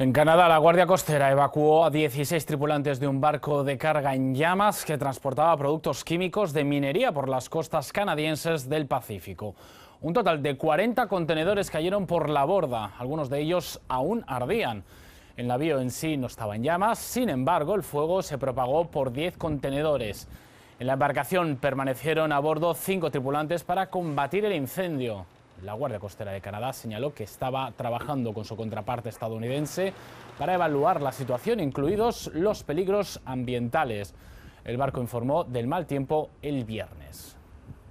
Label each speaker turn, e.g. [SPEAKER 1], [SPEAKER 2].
[SPEAKER 1] En Canadá, la Guardia Costera evacuó a 16 tripulantes de un barco de carga en llamas que transportaba productos químicos de minería por las costas canadienses del Pacífico. Un total de 40 contenedores cayeron por la borda, algunos de ellos aún ardían. El navío en sí no estaba en llamas, sin embargo, el fuego se propagó por 10 contenedores. En la embarcación permanecieron a bordo 5 tripulantes para combatir el incendio. La Guardia Costera de Canadá señaló que estaba trabajando con su contraparte estadounidense para evaluar la situación, incluidos los peligros ambientales. El barco informó del mal tiempo el viernes.